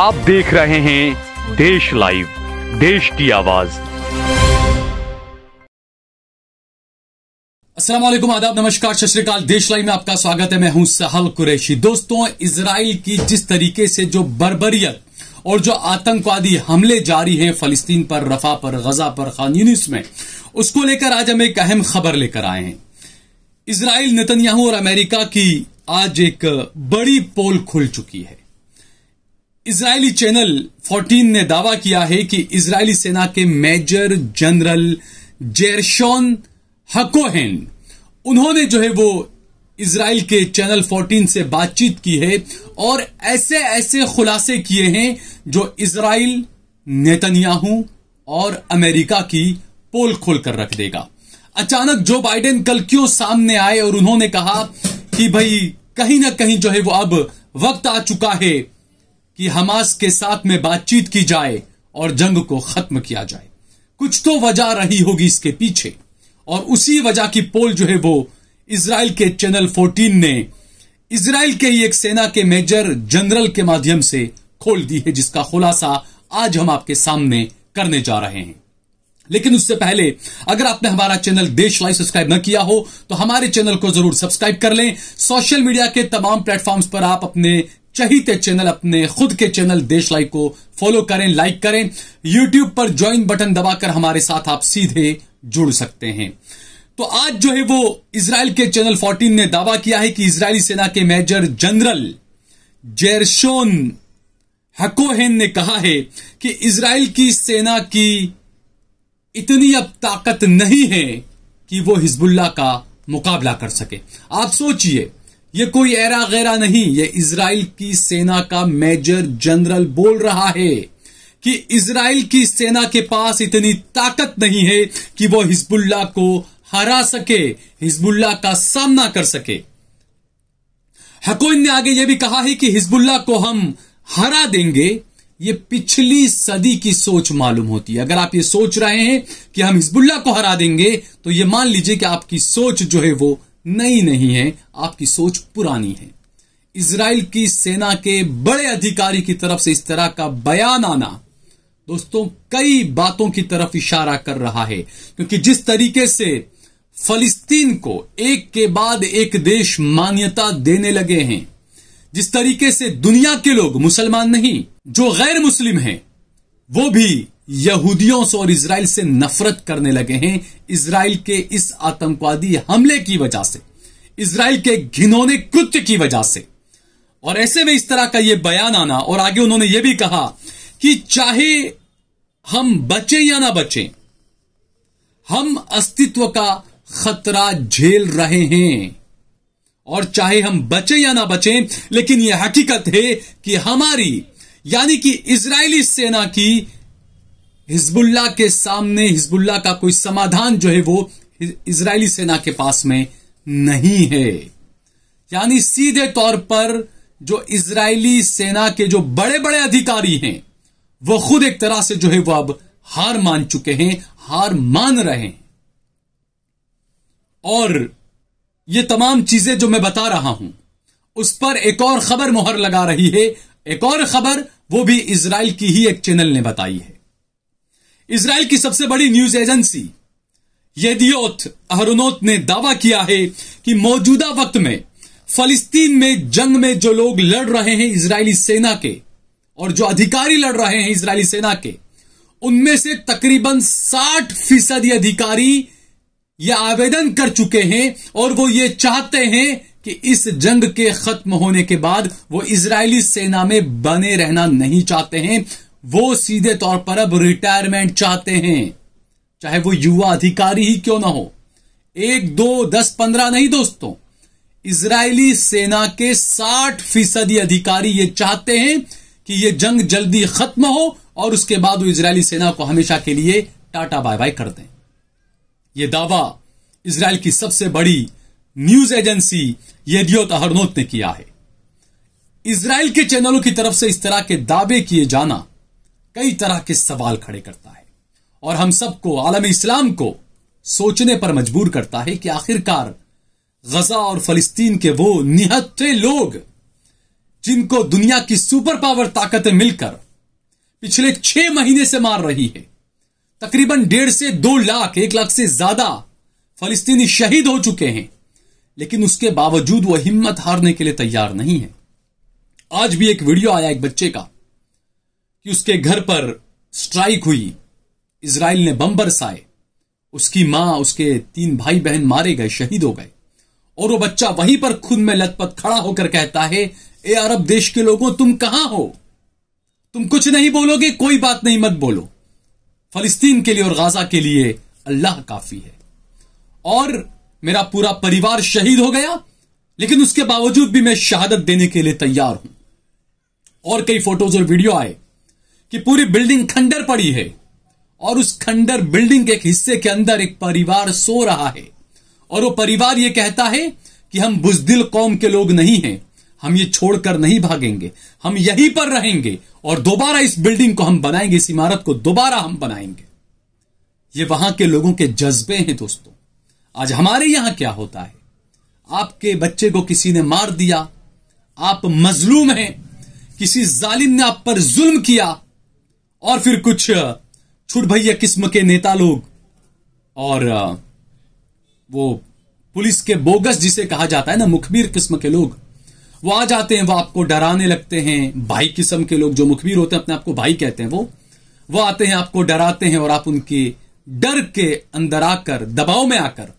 आप देख रहे हैं देश लाइव देश की आवाज असलम आदाब नमस्कार सत देश लाइव में आपका स्वागत है मैं हूं सहल कुरैशी दोस्तों इसराइल की जिस तरीके से जो बर्बरियत और जो आतंकवादी हमले जारी हैं फलस्तीन पर रफा पर गजा पर खान यूनिस में उसको लेकर आज हम एक अहम खबर लेकर आए हैं इसराइल नितनयाहू और अमेरिका की आज एक बड़ी पोल खुल चुकी है इसराइली चैनल 14 ने दावा किया है कि इसराइली सेना के मेजर जनरल जेरशोन हकोहेन उन्होंने जो है वो इसराइल के चैनल 14 से बातचीत की है और ऐसे ऐसे खुलासे किए हैं जो इसराइल नेतन्याहू और अमेरिका की पोल खोल कर रख देगा अचानक जो बाइडेन कल क्यों सामने आए और उन्होंने कहा कि भाई कहीं ना कहीं जो है वो अब वक्त आ चुका है कि हमास के साथ में बातचीत की जाए और जंग को खत्म किया जाए कुछ तो वजह रही होगी इसके पीछे और उसी वजह की पोल जो है वो इसराइल के चैनल 14 ने इसराइल के एक सेना के मेजर जनरल के माध्यम से खोल दी है जिसका खुलासा आज हम आपके सामने करने जा रहे हैं लेकिन उससे पहले अगर आपने हमारा चैनल देश लाइव सब्सक्राइब न किया हो तो हमारे चैनल को जरूर सब्सक्राइब कर लें सोशल मीडिया के तमाम प्लेटफॉर्म्स पर आप अपने चहित चैनल अपने खुद के चैनल देश लाइक को फॉलो करें लाइक करें यूट्यूब पर ज्वाइन बटन दबाकर हमारे साथ आप सीधे जुड़ सकते हैं तो आज जो है वो इसराइल के चैनल 14 ने दावा किया है कि इसराइली सेना के मेजर जनरल जेरशोन हकोहेन ने कहा है कि इसराइल की सेना की इतनी अब ताकत नहीं है कि वो हिजबुल्ला का मुकाबला कर सके आप सोचिए ये कोई एरा गैरा नहीं ये इसराइल की सेना का मेजर जनरल बोल रहा है कि इसराइल की सेना के पास इतनी ताकत नहीं है कि वो हिजबुल्ला को हरा सके हिजबुल्ला का सामना कर सके हकोइन ने आगे यह भी कहा है कि हिजबुल्ला को हम हरा देंगे ये पिछली सदी की सोच मालूम होती है अगर आप ये सोच रहे हैं कि हम हिजबुल्ला को हरा देंगे तो ये मान लीजिए कि आपकी सोच जो है वो नई नहीं है आपकी सोच पुरानी है इसराइल की सेना के बड़े अधिकारी की तरफ से इस तरह का बयान आना दोस्तों कई बातों की तरफ इशारा कर रहा है क्योंकि जिस तरीके से फलिस्तीन को एक के बाद एक देश मान्यता देने लगे हैं जिस तरीके से दुनिया के लोग मुसलमान नहीं जो गैर मुस्लिम हैं वो भी यहूदियों से और इसराइल से नफरत करने लगे हैं इसराइल के इस आतंकवादी हमले की वजह से इसराइल के घिनौने कृत्य की वजह से और ऐसे में इस तरह का यह बयान आना और आगे उन्होंने यह भी कहा कि चाहे हम बचे या ना बचे हम अस्तित्व का खतरा झेल रहे हैं और चाहे हम बचे या ना बचे लेकिन यह हकीकत है कि हमारी यानी कि इसराइली सेना की हिजबुल्ला के सामने हिजबुल्ला का कोई समाधान जो है वो इजरायली सेना के पास में नहीं है यानी सीधे तौर पर जो इजरायली सेना के जो बड़े बड़े अधिकारी हैं वो खुद एक तरह से जो है वो अब हार मान चुके हैं हार मान रहे हैं और ये तमाम चीजें जो मैं बता रहा हूं उस पर एक और खबर मोहर लगा रही है एक और खबर वो भी इसराइल की ही एक चैनल ने बताई है इसराइल की सबसे बड़ी न्यूज एजेंसी यदियोत अहरुनोत ने दावा किया है कि मौजूदा वक्त में फलिस्तीन में जंग में जो लोग लड़ रहे हैं इजरायली सेना के और जो अधिकारी लड़ रहे हैं इजरायली सेना के उनमें से तकरीबन 60 फीसदी अधिकारी ये आवेदन कर चुके हैं और वो ये चाहते हैं कि इस जंग के खत्म होने के बाद वो इजरायली सेना में बने रहना नहीं चाहते हैं वो सीधे तौर पर अब रिटायरमेंट चाहते हैं चाहे वो युवा अधिकारी ही क्यों ना हो एक दो दस पंद्रह नहीं दोस्तों इसराइली सेना के साठ फीसदी अधिकारी ये चाहते हैं कि ये जंग जल्दी खत्म हो और उसके बाद वो इसराइली सेना को हमेशा के लिए टाटा बाय बाय कर दें ये दावा इसराइल की सबसे बड़ी न्यूज एजेंसी येडियोत अहरनोत ने किया है इसराइल के चैनलों की तरफ से इस तरह के दावे किए जाना कई तरह के सवाल खड़े करता है और हम सबको आलम इस्लाम को सोचने पर मजबूर करता है कि आखिरकार गजा और फलस्तीन के वो निहत्ते लोग जिनको दुनिया की सुपर पावर ताकतें मिलकर पिछले छह महीने से मार रही है तकरीबन डेढ़ से दो लाख एक लाख से ज्यादा फलस्तीनी शहीद हो चुके हैं लेकिन उसके बावजूद वह हिम्मत हारने के लिए तैयार नहीं है आज भी एक वीडियो आया एक बच्चे का कि उसके घर पर स्ट्राइक हुई इसराइल ने बम बरसाए उसकी मां उसके तीन भाई बहन मारे गए शहीद हो गए और वो बच्चा वहीं पर खुद में लतपत खड़ा होकर कहता है ए अरब देश के लोगों तुम कहां हो तुम कुछ नहीं बोलोगे कोई बात नहीं मत बोलो फलस्तीन के लिए और गाजा के लिए अल्लाह काफी है और मेरा पूरा परिवार शहीद हो गया लेकिन उसके बावजूद भी मैं शहादत देने के लिए तैयार हूं और कई फोटोज और वीडियो आए कि पूरी बिल्डिंग खंडर पड़ी है और उस खंडर बिल्डिंग के एक हिस्से के अंदर एक परिवार सो रहा है और वो परिवार ये कहता है कि हम बुजदिल कौम के लोग नहीं हैं हम ये छोड़कर नहीं भागेंगे हम यहीं पर रहेंगे और दोबारा इस बिल्डिंग को हम बनाएंगे इस इमारत को दोबारा हम बनाएंगे ये वहां के लोगों के जज्बे हैं दोस्तों आज हमारे यहां क्या होता है आपके बच्चे को किसी ने मार दिया आप मजलूम हैं किसी जालिम ने आप पर जुल्म किया और फिर कुछ छुट भैया किस्म के नेता लोग और वो पुलिस के बोगस जिसे कहा जाता है ना मुखबिर किस्म के लोग वो आ जाते हैं वो आपको डराने लगते हैं भाई किस्म के लोग जो मुखबिर होते हैं अपने आप को भाई कहते हैं वो वो आते हैं आपको डराते हैं और आप उनके डर के अंदर आकर दबाव में आकर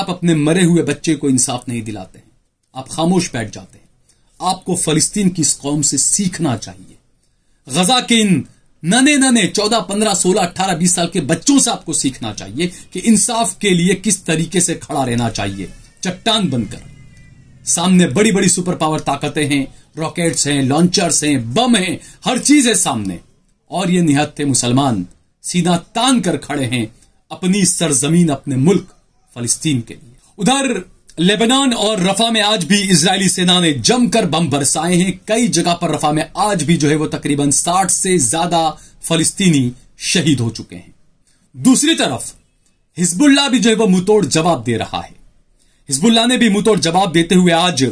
आप अपने मरे हुए बच्चे को इंसाफ नहीं दिलाते हैं आप खामोश बैठ जाते हैं आपको फलस्तीन की इस कौम से सीखना चाहिए इन नने नने चौदह पंद्रह सोलह अट्ठारह बीस साल के बच्चों से आपको सीखना चाहिए कि इंसाफ के लिए किस तरीके से खड़ा रहना चाहिए चट्टान बनकर सामने बड़ी बड़ी सुपर पावर ताकतें हैं रॉकेट्स हैं लॉन्चर्स हैं बम हैं हर चीज है सामने और ये निहत थे मुसलमान सीधा तान कर खड़े हैं अपनी सरजमीन अपने मुल्क फलस्तीन के लिए उधर लेबनान और रफा में आज भी इजरायली सेना ने जमकर बम बरसाए हैं कई जगह पर रफा में आज भी जो है वो तकरीबन 60 से ज्यादा फलस्तीनी शहीद हो चुके हैं दूसरी तरफ हिजबुल्ला भी जो है वो मुतोड़ जवाब दे रहा है हिजबुल्ला ने भी मुतोड़ जवाब देते हुए आज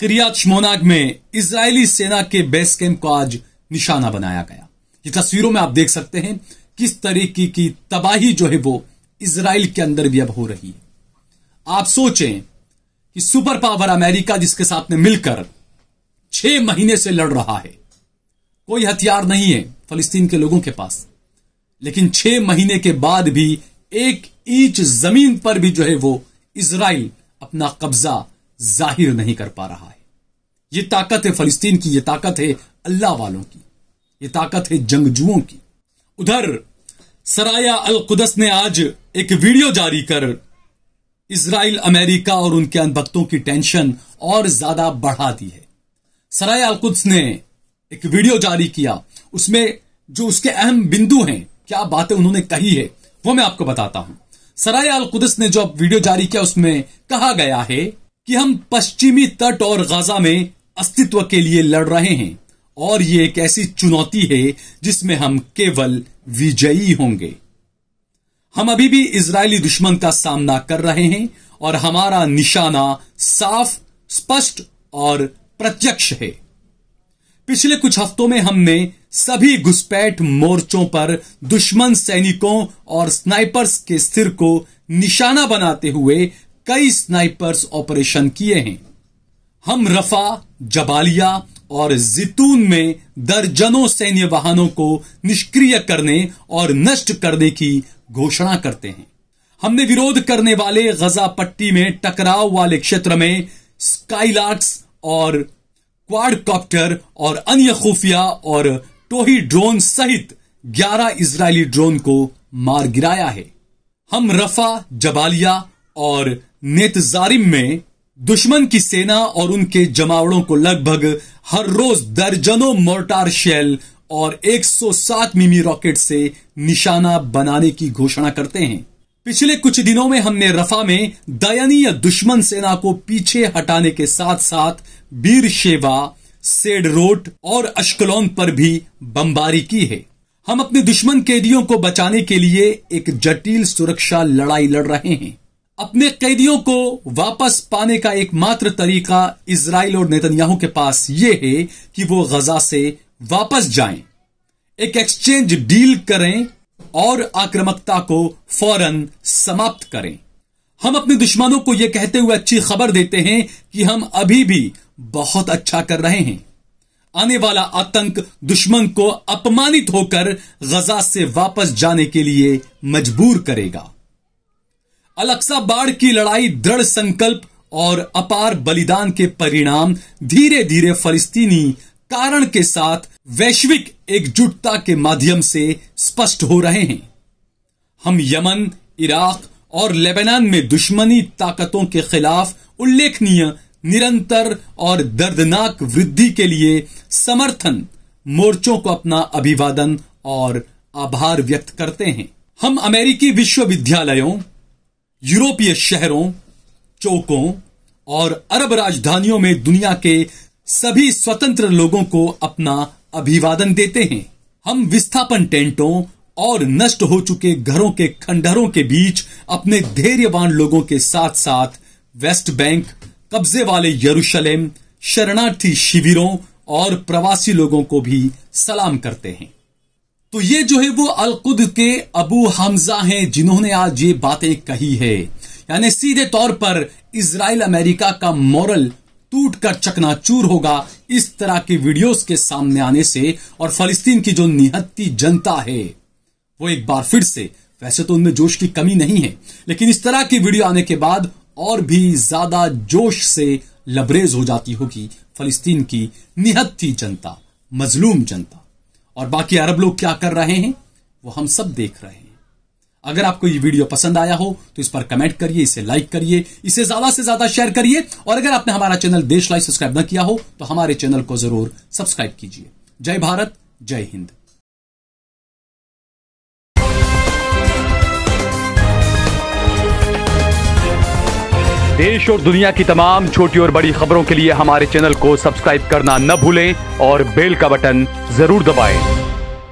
क्रियात शमोनाग में इसराइली सेना के बेस कैंप को आज निशाना बनाया गया ये तस्वीरों में आप देख सकते हैं किस तरीके की तबाही जो है वो इसराइल के अंदर भी अब हो रही है आप सोचें कि सुपर पावर अमेरिका जिसके साथ में मिलकर छह महीने से लड़ रहा है कोई हथियार नहीं है फलस्तीन के लोगों के पास लेकिन छह महीने के बाद भी एक ईच जमीन पर भी जो है वो इसराइल अपना कब्जा जाहिर नहीं कर पा रहा है ये ताकत है फलस्तीन की ये ताकत है अल्लाह वालों की ये ताकत है जंगजुओं की उधर सराया अल कुदस ने आज एक वीडियो जारी कर इसराइल अमेरिका और उनके अनभक्तों की टेंशन और ज्यादा बढ़ा दी है सराय अलकुद्स ने एक वीडियो जारी किया उसमें जो उसके अहम बिंदु हैं क्या बातें उन्होंने कही है वो मैं आपको बताता हूं सराय अलकुदस ने जो वीडियो जारी किया उसमें कहा गया है कि हम पश्चिमी तट और गाजा में अस्तित्व के लिए लड़ रहे हैं और ये एक ऐसी चुनौती है जिसमें हम केवल विजयी होंगे हम अभी भी इसराइली दुश्मन का सामना कर रहे हैं और हमारा निशाना साफ स्पष्ट और प्रत्यक्ष है पिछले कुछ हफ्तों में हमने सभी घुसपैठ मोर्चों पर दुश्मन सैनिकों और स्नाइपर्स के सिर को निशाना बनाते हुए कई स्नाइपर्स ऑपरेशन किए हैं हम रफा जबालिया और जितून में दर्जनों सैन्य वाहनों को निष्क्रिय करने और नष्ट करने की घोषणा करते हैं हमने विरोध करने वाले गजा पट्टी में टकराव वाले क्षेत्र में स्काईलार्क्स और क्वाडकॉप्टर और अन्य खुफिया और टोही ड्रोन सहित 11 इजरायली ड्रोन को मार गिराया है हम रफा जबालिया और नेतजारिम में दुश्मन की सेना और उनके जमावड़ों को लगभग हर रोज दर्जनों मोर्टार शेल और 107 मिमी रॉकेट से निशाना बनाने की घोषणा करते हैं पिछले कुछ दिनों में हमने रफा में दयनीय दुश्मन सेना को पीछे हटाने के साथ साथ बीर शेवा सेड रोड और अश्कलौन पर भी बमबारी की है हम अपने दुश्मन कैदियों को बचाने के लिए एक जटिल सुरक्षा लड़ाई लड़ रहे हैं अपने कैदियों को वापस पाने का एकमात्र तरीका इसराइल और नेतन्याहू के पास यह है कि वो गजा से वापस जाएं, एक एक्सचेंज डील करें और आक्रामकता को फौरन समाप्त करें हम अपने दुश्मनों को यह कहते हुए अच्छी खबर देते हैं कि हम अभी भी बहुत अच्छा कर रहे हैं आने वाला आतंक दुश्मन को अपमानित होकर गजा से वापस जाने के लिए मजबूर करेगा अलक्सा बाढ़ की लड़ाई दृढ़ संकल्प और अपार बलिदान के परिणाम धीरे धीरे फलिस्तीनी कारण के साथ वैश्विक एकजुटता के माध्यम से स्पष्ट हो रहे हैं हम यमन इराक और लेबनान में दुश्मनी ताकतों के खिलाफ उल्लेखनीय निरंतर और दर्दनाक वृद्धि के लिए समर्थन मोर्चों को अपना अभिवादन और आभार व्यक्त करते हैं हम अमेरिकी विश्वविद्यालयों यूरोपीय शहरों चौकों और अरब राजधानियों में दुनिया के सभी स्वतंत्र लोगों को अपना अभिवादन देते हैं हम विस्थापन टेंटों और नष्ट हो चुके घरों के खंडहरों के बीच अपने धैर्यवान लोगों के साथ साथ वेस्ट बैंक कब्जे वाले यरूशलेम शरणार्थी शिविरों और प्रवासी लोगों को भी सलाम करते हैं तो ये जो है वो अलकुद के अबू हमजा हैं जिन्होंने आज ये बातें कही है यानी सीधे तौर पर इसराइल अमेरिका का मॉरल टूट कर चकनाचूर होगा इस तरह के वीडियोस के सामने आने से और फलस्तीन की जो निहत्ती जनता है वो एक बार फिर से वैसे तो उनमें जोश की कमी नहीं है लेकिन इस तरह की वीडियो आने के बाद और भी ज्यादा जोश से लबरेज हो जाती होगी फलस्तीन की निहत्ती जनता मजलूम जनता और बाकी अरब लोग क्या कर रहे हैं वो हम सब देख रहे हैं अगर आपको ये वीडियो पसंद आया हो तो इस पर कमेंट करिए इसे लाइक करिए इसे ज्यादा से ज्यादा शेयर करिए और अगर आपने हमारा चैनल देश लाइव सब्सक्राइब न किया हो तो हमारे चैनल को जरूर सब्सक्राइब कीजिए जय भारत जय हिंद देश और दुनिया की तमाम छोटी और बड़ी खबरों के लिए हमारे चैनल को सब्सक्राइब करना न भूलें और बेल का बटन जरूर दबाएं।